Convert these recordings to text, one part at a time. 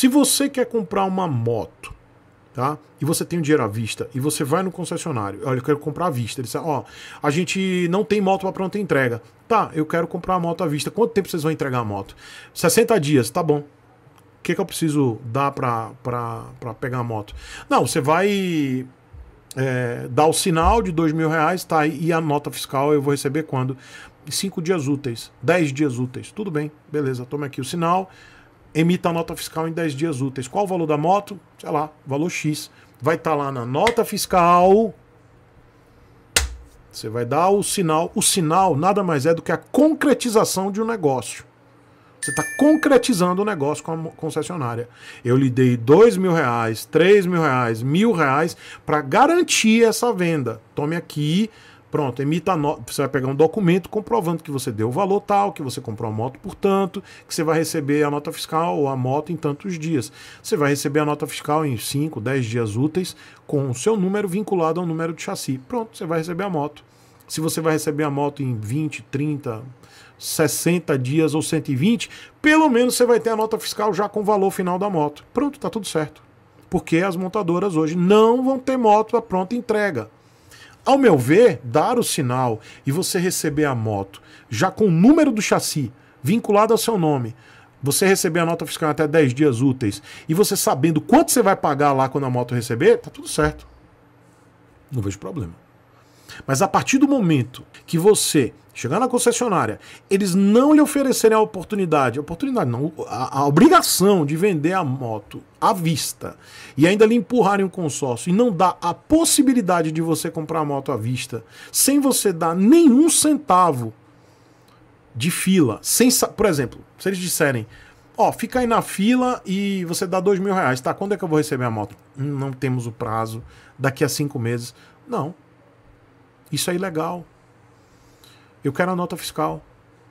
Se você quer comprar uma moto, tá? E você tem o dinheiro à vista e você vai no concessionário, olha, eu quero comprar à vista. Ele diz, ó, a gente não tem moto para pronta entrega. Tá, eu quero comprar a moto à vista. Quanto tempo vocês vão entregar a moto? 60 dias, tá bom. O que, que eu preciso dar para pegar a moto? Não, você vai é, dar o sinal de dois mil reais, tá? E a nota fiscal eu vou receber quando? Cinco dias úteis, dez dias úteis. Tudo bem, beleza, Tome aqui o sinal emita a nota fiscal em 10 dias úteis. Qual o valor da moto? Sei lá, valor X. Vai estar tá lá na nota fiscal. Você vai dar o sinal. O sinal nada mais é do que a concretização de um negócio. Você está concretizando o negócio com a concessionária. Eu lhe dei dois mil reais, três mil reais, mil reais para garantir essa venda. Tome aqui Pronto, emita nota. Você vai pegar um documento comprovando que você deu o valor tal, que você comprou a moto por tanto, que você vai receber a nota fiscal ou a moto em tantos dias. Você vai receber a nota fiscal em 5, 10 dias úteis, com o seu número vinculado ao número de chassi. Pronto, você vai receber a moto. Se você vai receber a moto em 20, 30, 60 dias ou 120, pelo menos você vai ter a nota fiscal já com o valor final da moto. Pronto, tá tudo certo. Porque as montadoras hoje não vão ter moto a pronta entrega. Ao meu ver, dar o sinal e você receber a moto já com o número do chassi vinculado ao seu nome, você receber a nota fiscal até 10 dias úteis e você sabendo quanto você vai pagar lá quando a moto receber, tá tudo certo. Não vejo problema. Mas a partir do momento que você chegar na concessionária, eles não lhe oferecerem a oportunidade, a oportunidade não, a, a, obrigação de vender a moto à vista e ainda lhe empurrarem o consórcio e não dá a possibilidade de você comprar a moto à vista, sem você dar nenhum centavo de fila, sem, por exemplo, se eles disserem ó, oh, fica aí na fila e você dá dois mil reais, tá? Quando é que eu vou receber a moto? Hum, não temos o prazo, daqui a cinco meses. Não, isso é ilegal. Eu quero a nota fiscal.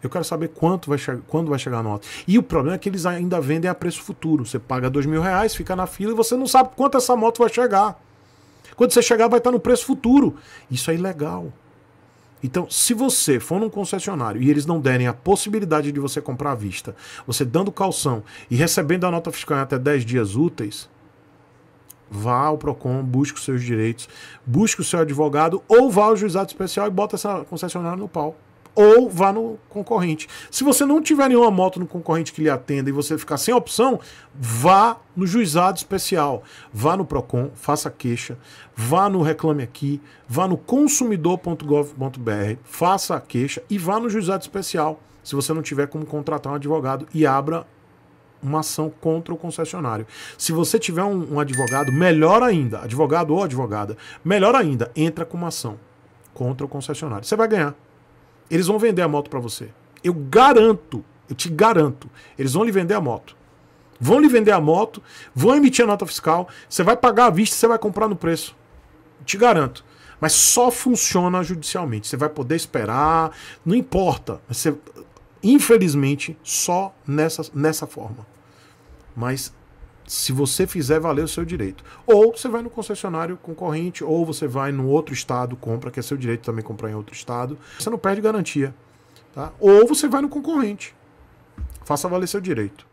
Eu quero saber quanto vai quando vai chegar a nota. E o problema é que eles ainda vendem a preço futuro. Você paga dois mil reais, fica na fila e você não sabe quanto essa moto vai chegar. Quando você chegar, vai estar no preço futuro. Isso é ilegal. Então, se você for num concessionário e eles não derem a possibilidade de você comprar à vista, você dando calção e recebendo a nota fiscal em até 10 dias úteis, Vá ao PROCON, busque os seus direitos, busque o seu advogado, ou vá ao juizado especial e bota essa concessionária no pau. Ou vá no concorrente. Se você não tiver nenhuma moto no concorrente que lhe atenda e você ficar sem opção, vá no juizado especial. Vá no PROCON, faça queixa, vá no Reclame Aqui, vá no consumidor.gov.br, faça a queixa e vá no juizado especial se você não tiver como contratar um advogado e abra uma ação contra o concessionário. Se você tiver um, um, advogado, melhor ainda, advogado ou advogada, melhor ainda, entra com uma ação contra o concessionário. Você vai ganhar. Eles vão vender a moto para você. Eu garanto, eu te garanto, eles vão lhe vender a moto. Vão lhe vender a moto, vão emitir a nota fiscal, você vai pagar à vista, você vai comprar no preço. Eu te garanto. Mas só funciona judicialmente. Você vai poder esperar, não importa. Você, infelizmente, só nessa, nessa forma. Mas se você fizer valer o seu direito. Ou você vai no concessionário concorrente, ou você vai no outro estado, compra, que é seu direito também comprar em outro estado. Você não perde garantia. Tá? Ou você vai no concorrente. Faça valer seu direito.